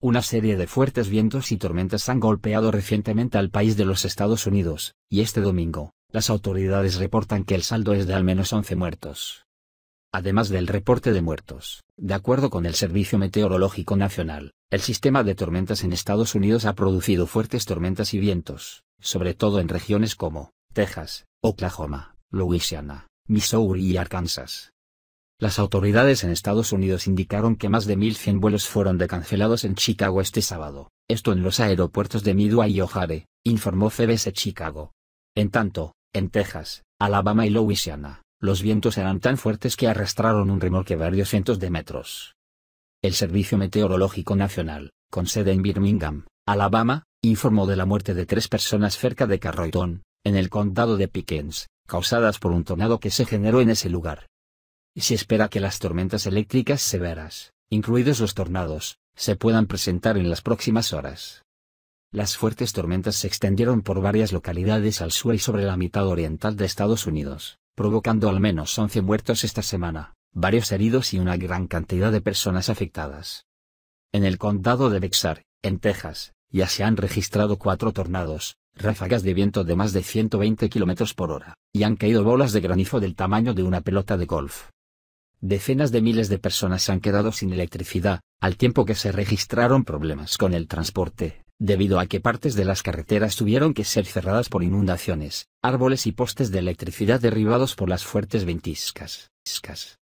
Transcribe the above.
Una serie de fuertes vientos y tormentas han golpeado recientemente al país de los Estados Unidos, y este domingo, las autoridades reportan que el saldo es de al menos 11 muertos. Además del reporte de muertos, de acuerdo con el Servicio Meteorológico Nacional, el sistema de tormentas en Estados Unidos ha producido fuertes tormentas y vientos, sobre todo en regiones como Texas, Oklahoma, Louisiana, Missouri y Arkansas. Las autoridades en Estados Unidos indicaron que más de 1.100 vuelos fueron decancelados en Chicago este sábado, esto en los aeropuertos de Midway y O'Hare, informó CBS Chicago. En tanto, en Texas, Alabama y Louisiana, los vientos eran tan fuertes que arrastraron un remolque varios cientos de metros. El Servicio Meteorológico Nacional, con sede en Birmingham, Alabama, informó de la muerte de tres personas cerca de Carroyton, en el condado de Pickens, causadas por un tornado que se generó en ese lugar se espera que las tormentas eléctricas severas, incluidos los tornados, se puedan presentar en las próximas horas. Las fuertes tormentas se extendieron por varias localidades al sur y sobre la mitad oriental de Estados Unidos, provocando al menos 11 muertos esta semana, varios heridos y una gran cantidad de personas afectadas. En el condado de Bexar, en Texas, ya se han registrado cuatro tornados, ráfagas de viento de más de 120 km por hora, y han caído bolas de granizo del tamaño de una pelota de golf. Decenas de miles de personas han quedado sin electricidad, al tiempo que se registraron problemas con el transporte, debido a que partes de las carreteras tuvieron que ser cerradas por inundaciones, árboles y postes de electricidad derribados por las fuertes ventiscas.